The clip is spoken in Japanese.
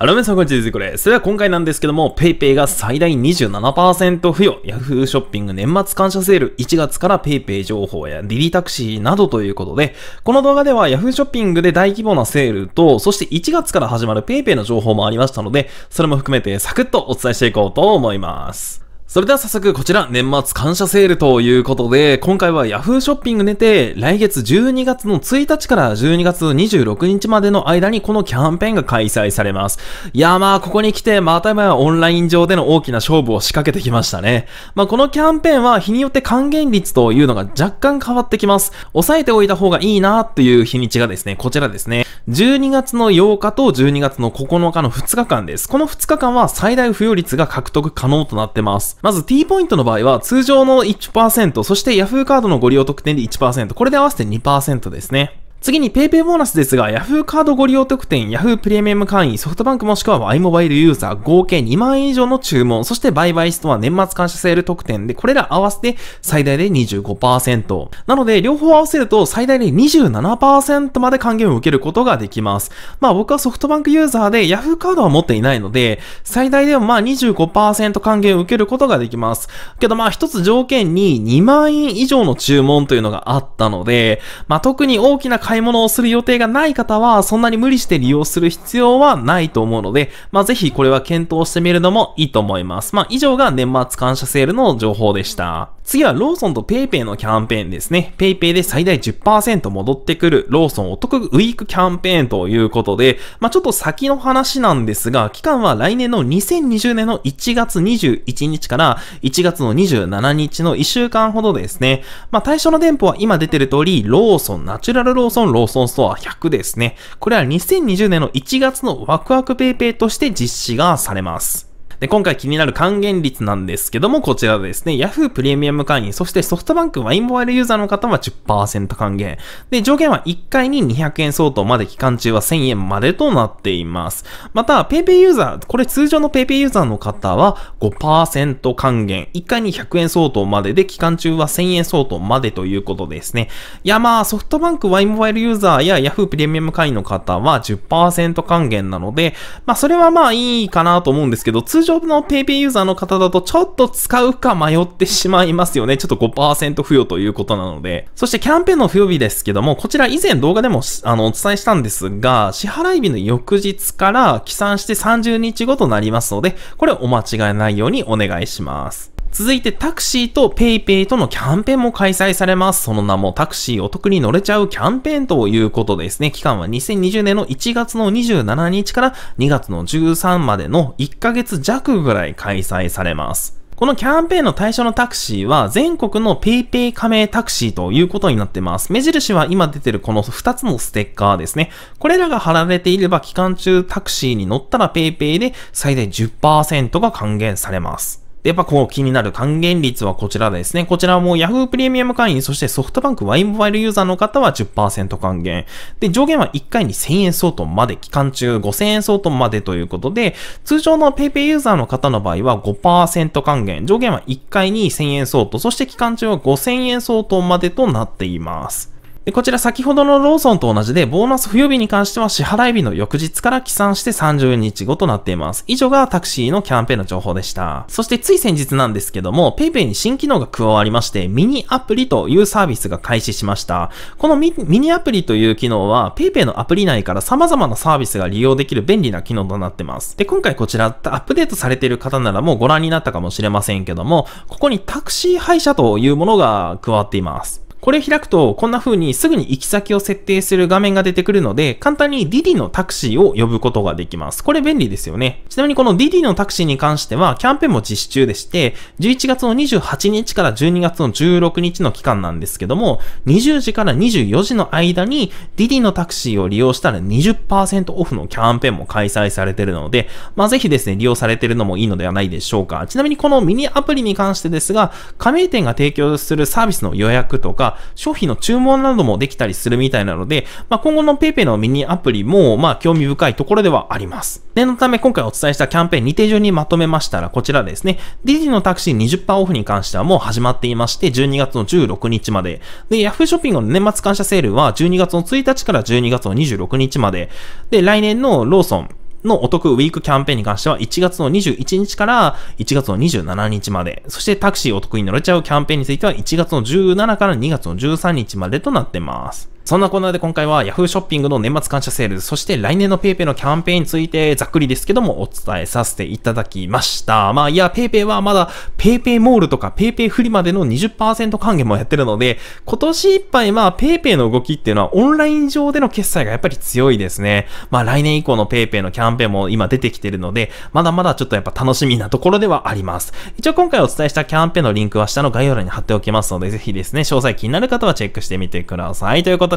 あらめさんこんにちは、これ。それでは今回なんですけども、PayPay が最大27%付与、Yahoo ショッピング年末感謝セール、1月から PayPay 情報や DD タクシーなどということで、この動画では Yahoo ショッピングで大規模なセールと、そして1月から始まる PayPay の情報もありましたので、それも含めてサクッとお伝えしていこうと思います。それでは早速こちら年末感謝セールということで、今回は Yahoo ショッピングにて来月12月の1日から12月26日までの間にこのキャンペーンが開催されます。いやまあここに来てまた今やオンライン上での大きな勝負を仕掛けてきましたね。まあこのキャンペーンは日によって還元率というのが若干変わってきます。抑えておいた方がいいなという日にちがですね、こちらですね。12月の8日と12月の9日の2日間です。この2日間は最大付与率が獲得可能となってます。まず T ポイントの場合は通常の1%、そして Yahoo カードのご利用特典で1%、これで合わせて2%ですね。次に PayPay ボーナスですが、Yahoo カードご利用特典、Yahoo プレミアム会員、ソフトバンクもしくは i モバイルユーザー、合計2万円以上の注文、そして売買ストア年末感謝セール特典で、これら合わせて最大で25%。なので、両方合わせると最大で27%まで還元を受けることができます。まあ僕はソフトバンクユーザーで Yahoo カードは持っていないので、最大でもまあ25%還元を受けることができます。けどまあ一つ条件に2万円以上の注文というのがあったので、まあ特に大きな買い物をする予定がない方は、そんなに無理して利用する必要はないと思うので、まあ、ぜひこれは検討してみるのもいいと思います。まあ、以上が年末感謝セールの情報でした。次はローソンと PayPay のキャンペーンですね。PayPay で最大10%戻ってくるローソンお得ウィークキャンペーンということで、まあ、ちょっと先の話なんですが、期間は来年の2020年の1月21日から1月の27日の1週間ほどですね。まあ、対象の店舗は今出てる通り、ローソン、ナチュラルローソン a ローソンストア100ですね。これは2020年の1月のワクワクペイペイとして実施がされます。で、今回気になる還元率なんですけども、こちらですね、Yahoo プレミアム会員、そしてソフトバンクワインモバイルユーザーの方は10%還元。で、上限は1回に200円相当まで期間中は1000円までとなっています。また、PayPay ユーザー、これ通常の PayPay ユーザーの方は5%還元、1回に100円相当までで、期間中は1000円相当までということですね。いや、まあ、ソフトバンクワインモバイルユーザーや Yahoo プレミアム会員の方は10%還元なので、まあ、それはまあいいかなと思うんですけど、通常常の PayPay ユーザーの方だとちょっと使うか迷ってしまいますよね。ちょっと5%付与ということなので。そしてキャンペーンの付与日ですけども、こちら以前動画でもあのお伝えしたんですが、支払い日の翌日から起算して30日後となりますので、これお間違いないようにお願いします。続いてタクシーと PayPay とのキャンペーンも開催されます。その名もタクシーお得に乗れちゃうキャンペーンということですね。期間は2020年の1月の27日から2月の13までの1ヶ月弱ぐらい開催されます。このキャンペーンの対象のタクシーは全国の PayPay 加盟タクシーということになってます。目印は今出てるこの2つのステッカーですね。これらが貼られていれば期間中タクシーに乗ったら PayPay で最大10%が還元されます。で、やっぱこう気になる還元率はこちらですね。こちらも Yahoo プレミアム会員、そしてソフトバンク Y モバイルユーザーの方は10%還元。で、上限は1回に1000円相当まで、期間中5000円相当までということで、通常の PayPay ユーザーの方の場合は5%還元。上限は1回に1000円相当、そして期間中は5000円相当までとなっています。で、こちら先ほどのローソンと同じで、ボーナス付与日に関しては支払い日の翌日から起算して30日後となっています。以上がタクシーのキャンペーンの情報でした。そしてつい先日なんですけども、PayPay に新機能が加わりまして、ミニアプリというサービスが開始しました。このミニアプリという機能は、PayPay のアプリ内から様々なサービスが利用できる便利な機能となってます。で、今回こちらアップデートされている方ならもうご覧になったかもしれませんけども、ここにタクシー配車というものが加わっています。これ開くと、こんな風にすぐに行き先を設定する画面が出てくるので、簡単に DD のタクシーを呼ぶことができます。これ便利ですよね。ちなみにこの DD のタクシーに関しては、キャンペーンも実施中でして、11月の28日から12月の16日の期間なんですけども、20時から24時の間に DD のタクシーを利用したら20%オフのキャンペーンも開催されてるので、まあ、ぜひですね、利用されてるのもいいのではないでしょうか。ちなみにこのミニアプリに関してですが、加盟店が提供するサービスの予約とか、商品の注文などもできたりするみたいなので、まあ、今後の PayPay のミニアプリも、まあ、興味深いところではあります。念のため、今回お伝えしたキャンペーン2手順にまとめましたら、こちらですね、ディジのタクシー20%オフに関してはもう始まっていまして、12月の16日まで。で、Yahoo ショッピングの年末感謝セールは、12月の1日から12月の26日まで。で、来年のローソン、のお得ウィークキャンペーンに関しては1月の21日から1月の27日まで、そしてタクシーお得に乗れちゃうキャンペーンについては1月の17から2月の13日までとなってます。そんなコーナーで今回は Yahoo ショッピングの年末感謝セール、そして来年の PayPay のキャンペーンについてざっくりですけどもお伝えさせていただきました。まあいや、PayPay はまだ PayPay モールとか PayPay フリマでの20%還元もやってるので、今年いっぱいまあ PayPay の動きっていうのはオンライン上での決済がやっぱり強いですね。まあ来年以降の PayPay のキャンペーンも今出てきてるので、まだまだちょっとやっぱ楽しみなところではあります。一応今回お伝えしたキャンペーンのリンクは下の概要欄に貼っておきますので、ぜひですね、詳細気になる方はチェックしてみてください。ということ